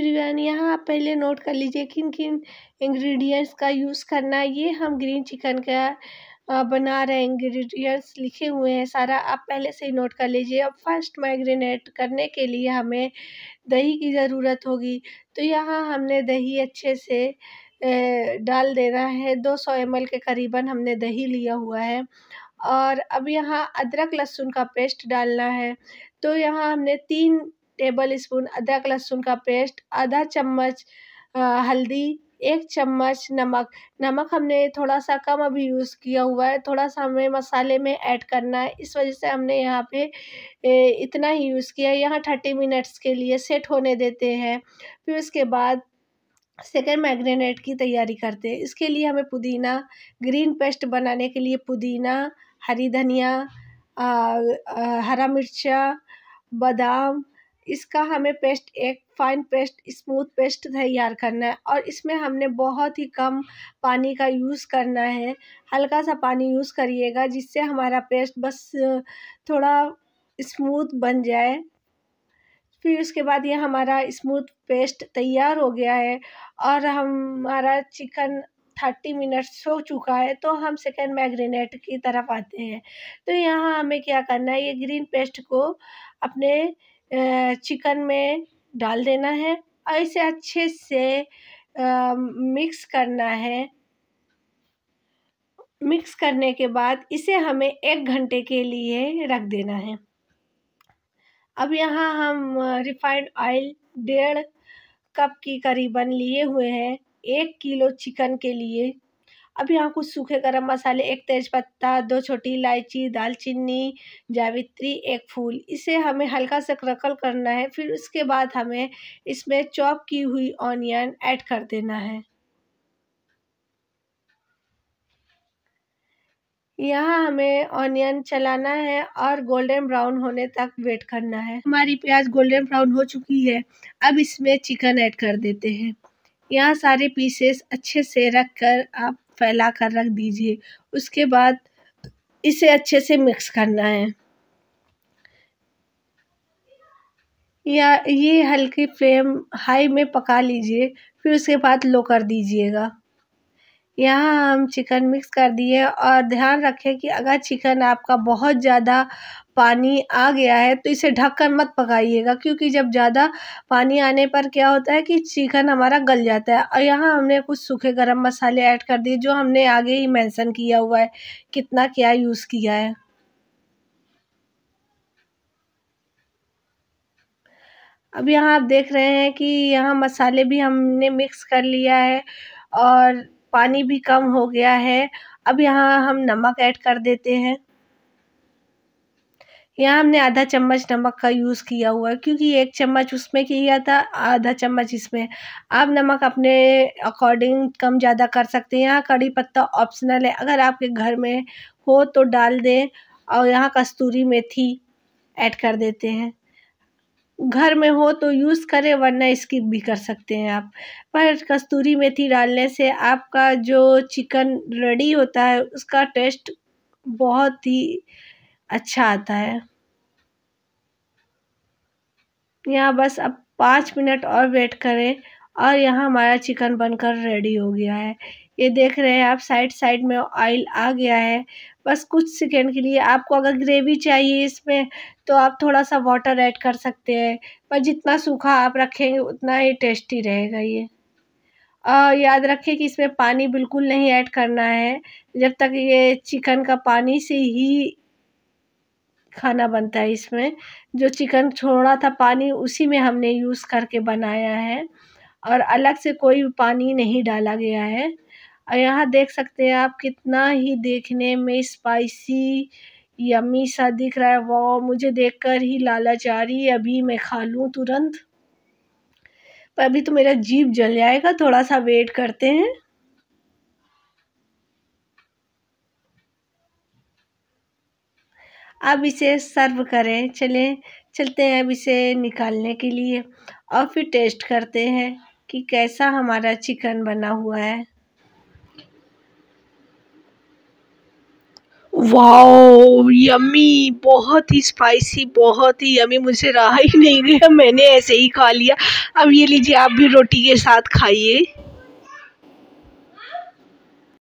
everyone यहाँ आप पहले नोट कर लीजिए किन किन इंग्रेडिएंट्स का यूज़ करना है ये हम ग्रीन चिकन का बना रहे इंग्रेडिएंट्स लिखे हुए हैं सारा आप पहले से ही नोट कर लीजिए अब फर्स्ट माइग्रेनेट करने के लिए हमें दही की ज़रूरत होगी तो यहाँ हमने दही अच्छे से डाल देना है दो सौ एम के करीबन हमने दही लिया हुआ है और अब यहाँ अदरक लहसुन का पेस्ट डालना है तो यहाँ हमने तीन टेबल स्पून अदरक लहसुन का पेस्ट आधा चम्मच हल्दी एक चम्मच नमक नमक हमने थोड़ा सा कम अभी यूज़ किया हुआ है थोड़ा सा हमें मसाले में ऐड करना है इस वजह से हमने यहाँ पे इतना ही यूज़ किया है यहाँ थर्टी मिनट्स के लिए सेट होने देते हैं फिर उसके बाद सेकेंड मैग्रेनेट की तैयारी करते हैं इसके लिए हमें पुदीना ग्रीन पेस्ट बनाने के लिए पुदीना हरी धनिया हरा मिर्चा बादाम इसका हमें पेस्ट एक फाइन पेस्ट स्मूथ पेस्ट तैयार करना है और इसमें हमने बहुत ही कम पानी का यूज़ करना है हल्का सा पानी यूज़ करिएगा जिससे हमारा पेस्ट बस थोड़ा स्मूथ बन जाए फिर उसके बाद ये हमारा स्मूथ पेस्ट तैयार हो गया है और हमारा चिकन थर्टी मिनट्स हो चुका है तो हम सेकेंड मैग्रीनेट की तरफ आते हैं तो यहाँ हमें क्या करना है ये ग्रीन पेस्ट को अपने चिकन में डाल देना है और इसे अच्छे से मिक्स करना है मिक्स करने के बाद इसे हमें एक घंटे के लिए रख देना है अब यहाँ हम रिफाइंड ऑयल डेढ़ कप की करीबन लिए हुए हैं एक किलो चिकन के लिए अब यहाँ कुछ सूखे गरम मसाले एक तेज़पत्ता दो छोटी इलायची दालचीनी जावित्री एक फूल इसे हमें हल्का सा क्रकल करना है फिर उसके बाद हमें इसमें चॉप की हुई ऑनियन ऐड कर देना है यहाँ हमें ऑनियन चलाना है और गोल्डन ब्राउन होने तक वेट करना है हमारी प्याज गोल्डन ब्राउन हो चुकी है अब इसमें चिकन ऐड कर देते हैं यहाँ सारे पीसेस अच्छे से रख कर आप फैला कर रख दीजिए उसके बाद इसे अच्छे से मिक्स करना है या ये हल्की फ्लेम हाई में पका लीजिए फिर उसके बाद लो कर दीजिएगा यहाँ हम चिकन मिक्स कर दिए और ध्यान रखें कि अगर चिकन आपका बहुत ज़्यादा पानी आ गया है तो इसे ढक कर मत पकाइएगा क्योंकि जब ज़्यादा पानी आने पर क्या होता है कि चिकन हमारा गल जाता है और यहाँ हमने कुछ सूखे गरम मसाले ऐड कर दिए जो हमने आगे ही मेंशन किया हुआ है कितना क्या यूज़ किया है अब यहाँ आप देख रहे हैं कि यहाँ मसाले भी हमने मिक्स कर लिया है और पानी भी कम हो गया है अब यहाँ हम नमक ऐड कर देते हैं यहाँ हमने आधा चम्मच नमक का यूज़ किया हुआ है क्योंकि एक चम्मच उसमें किया था आधा चम्मच इसमें आप नमक अपने अकॉर्डिंग कम ज़्यादा कर सकते हैं यहाँ कड़ी पत्ता ऑप्शनल है अगर आपके घर में हो तो डाल दें और यहाँ कस्तूरी मेथी ऐड कर देते हैं घर में हो तो यूज़ करें वरना स्किप भी कर सकते हैं आप पर कस्तूरी मेथी डालने से आपका जो चिकन रेडी होता है उसका टेस्ट बहुत ही अच्छा आता है यहाँ बस अब पाँच मिनट और वेट करें और यहाँ हमारा चिकन बनकर रेडी हो गया है ये देख रहे हैं आप साइड साइड में ऑयल आ गया है बस कुछ सेकेंड के लिए आपको अगर ग्रेवी चाहिए इसमें तो आप थोड़ा सा वाटर ऐड कर सकते हैं पर जितना सूखा आप रखेंगे उतना ही टेस्टी रहेगा ये और याद रखें कि इसमें पानी बिल्कुल नहीं ऐड करना है जब तक ये चिकन का पानी से ही खाना बनता है इसमें जो चिकन छोड़ा था पानी उसी में हमने यूज़ करके बनाया है और अलग से कोई पानी नहीं डाला गया है और यहाँ देख सकते हैं आप कितना ही देखने में स्पाइसी यमी सा दिख रहा है वो मुझे देखकर ही लालच आ रही है अभी मैं खा लूँ तुरंत पर अभी तो मेरा जीप जल जाएगा थोड़ा सा वेट करते हैं अब इसे सर्व करें चलें चलते हैं अब इसे निकालने के लिए और फिर टेस्ट करते हैं कि कैसा हमारा चिकन बना हुआ है वाओ यमी बहुत ही स्पाइसी बहुत ही यमी मुझे रहा ही नहीं गया मैंने ऐसे ही खा लिया अब ये लीजिए आप भी रोटी के साथ खाइए